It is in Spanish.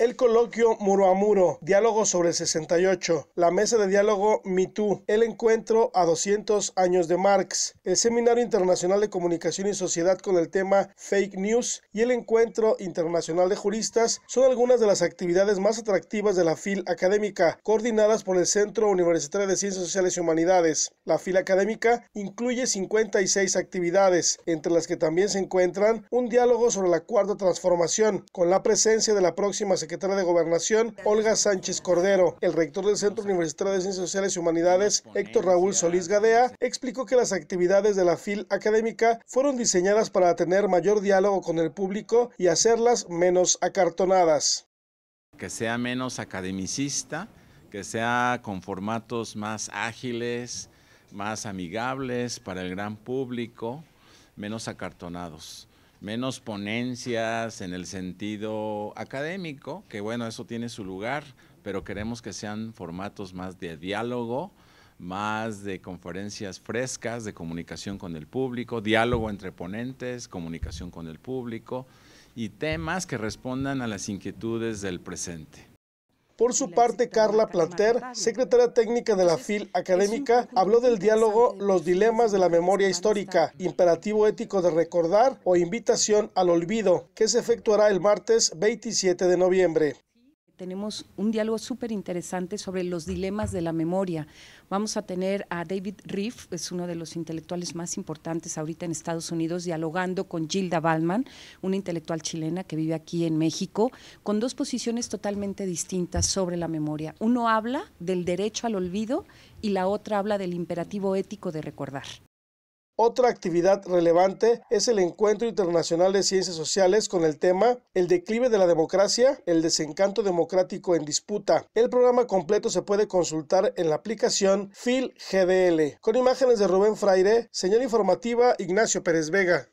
el coloquio Muro a Muro, diálogo sobre 68, la mesa de diálogo Mitú, el encuentro a 200 años de Marx, el Seminario Internacional de Comunicación y Sociedad con el tema Fake News y el Encuentro Internacional de Juristas son algunas de las actividades más atractivas de la FIL académica, coordinadas por el Centro Universitario de Ciencias Sociales y Humanidades. La FIL académica incluye 56 actividades, entre las que también se encuentran un diálogo sobre la cuarta transformación, con la presencia de la próxima secretaria de Gobernación, Olga Sánchez Cordero. El rector del Centro Universitario de Ciencias Sociales y Humanidades, Héctor Raúl Solís Gadea, explicó que las actividades de la FIL académica fueron diseñadas para tener mayor diálogo con el público y hacerlas menos acartonadas. Que sea menos academicista, que sea con formatos más ágiles, más amigables para el gran público, menos acartonados menos ponencias en el sentido académico, que bueno, eso tiene su lugar, pero queremos que sean formatos más de diálogo, más de conferencias frescas, de comunicación con el público, diálogo entre ponentes, comunicación con el público y temas que respondan a las inquietudes del presente. Por su parte, Carla Planter, secretaria técnica de la FIL Académica, habló del diálogo Los dilemas de la memoria histórica, imperativo ético de recordar o invitación al olvido, que se efectuará el martes 27 de noviembre tenemos un diálogo súper interesante sobre los dilemas de la memoria. Vamos a tener a David Riff, es uno de los intelectuales más importantes ahorita en Estados Unidos, dialogando con Gilda Ballman, una intelectual chilena que vive aquí en México, con dos posiciones totalmente distintas sobre la memoria. Uno habla del derecho al olvido y la otra habla del imperativo ético de recordar. Otra actividad relevante es el Encuentro Internacional de Ciencias Sociales con el tema El declive de la democracia, el desencanto democrático en disputa. El programa completo se puede consultar en la aplicación GDL. Con imágenes de Rubén Fraire, señor informativa Ignacio Pérez Vega.